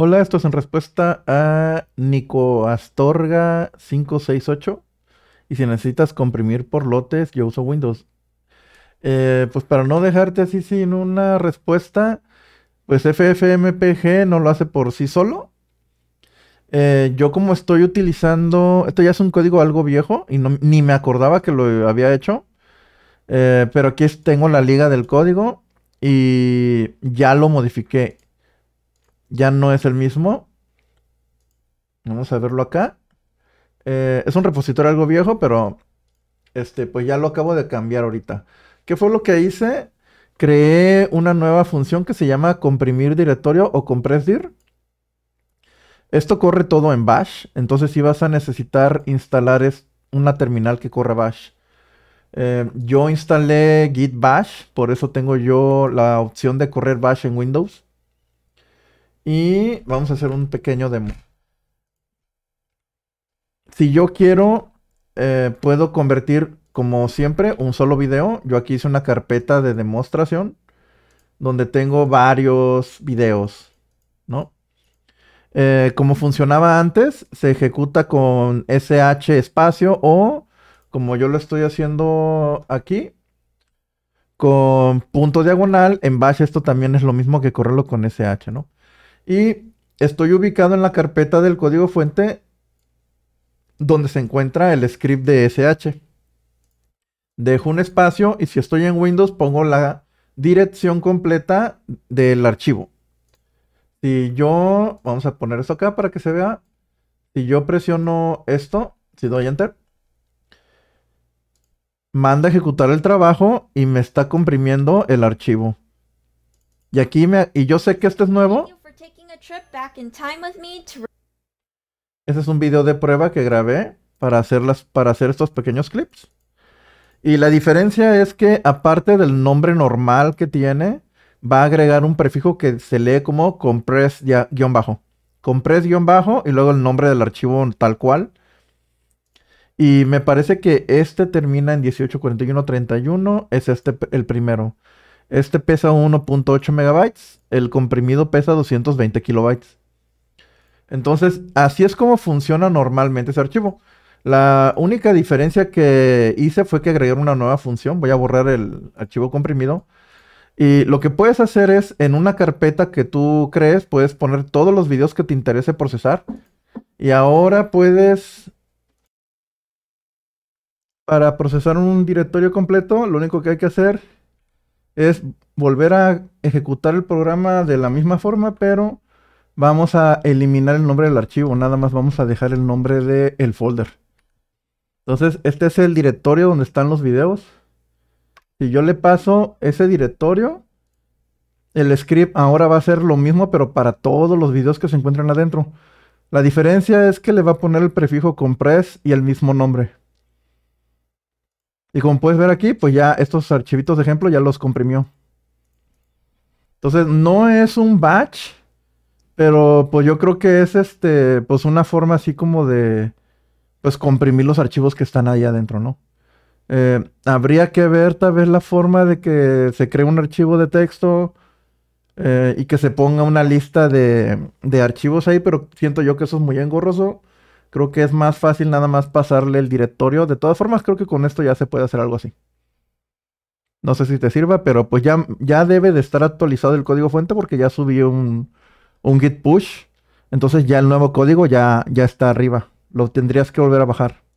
Hola, esto es en respuesta a Nico Astorga 568. Y si necesitas comprimir por lotes, yo uso Windows. Eh, pues para no dejarte así sin una respuesta, pues FFmpg no lo hace por sí solo. Eh, yo como estoy utilizando, esto ya es un código algo viejo y ni me acordaba que lo había hecho, eh, pero aquí tengo la liga del código y ya lo modifiqué ya no es el mismo. Vamos a verlo acá. Eh, es un repositorio algo viejo, pero este, pues ya lo acabo de cambiar ahorita. ¿Qué fue lo que hice? Creé una nueva función que se llama comprimir directorio o compressdir. Esto corre todo en bash, entonces si vas a necesitar instalar es una terminal que corra bash. Eh, yo instalé git bash, por eso tengo yo la opción de correr bash en Windows. Y vamos a hacer un pequeño demo. Si yo quiero, eh, puedo convertir, como siempre, un solo video. Yo aquí hice una carpeta de demostración donde tengo varios videos, ¿no? Eh, como funcionaba antes, se ejecuta con SH espacio o, como yo lo estoy haciendo aquí, con punto diagonal. En bash esto también es lo mismo que correrlo con SH, ¿no? y estoy ubicado en la carpeta del código fuente donde se encuentra el script de SH. Dejo un espacio y si estoy en Windows pongo la dirección completa del archivo. Si yo, vamos a poner esto acá para que se vea. Si yo presiono esto, si doy enter, manda a ejecutar el trabajo y me está comprimiendo el archivo. Y aquí me, y yo sé que este es nuevo ese es un video de prueba que grabé para hacer, para hacer estos pequeños clips. Y la diferencia es que aparte del nombre normal que tiene, va a agregar un prefijo que se lee como compress-bajo. Compress-bajo y luego el nombre del archivo tal cual. Y me parece que este termina en 184131, es este el primero. Este pesa 1.8 megabytes, el comprimido pesa 220 kilobytes. Entonces, así es como funciona normalmente ese archivo. La única diferencia que hice fue que agregué una nueva función. Voy a borrar el archivo comprimido. Y lo que puedes hacer es, en una carpeta que tú crees, puedes poner todos los videos que te interese procesar. Y ahora puedes... Para procesar un directorio completo, lo único que hay que hacer es volver a ejecutar el programa de la misma forma, pero vamos a eliminar el nombre del archivo, nada más vamos a dejar el nombre del el folder. Entonces, este es el directorio donde están los videos. Si yo le paso ese directorio, el script ahora va a ser lo mismo, pero para todos los videos que se encuentran adentro. La diferencia es que le va a poner el prefijo compress y el mismo nombre. Y como puedes ver aquí, pues ya estos archivitos de ejemplo ya los comprimió. Entonces no es un batch, pero pues yo creo que es este, pues una forma así como de, pues, comprimir los archivos que están ahí adentro, ¿no? Eh, habría que ver tal vez la forma de que se cree un archivo de texto eh, y que se ponga una lista de, archivos ahí, pero siento yo que eso es muy engorroso. Creo que es más fácil nada más pasarle el directorio. De todas formas, creo que con esto ya se puede hacer algo así. No sé si te sirva, pero pues ya, ya debe de estar actualizado el código fuente porque ya subí un, un git push. Entonces ya el nuevo código ya, ya está arriba. Lo tendrías que volver a bajar.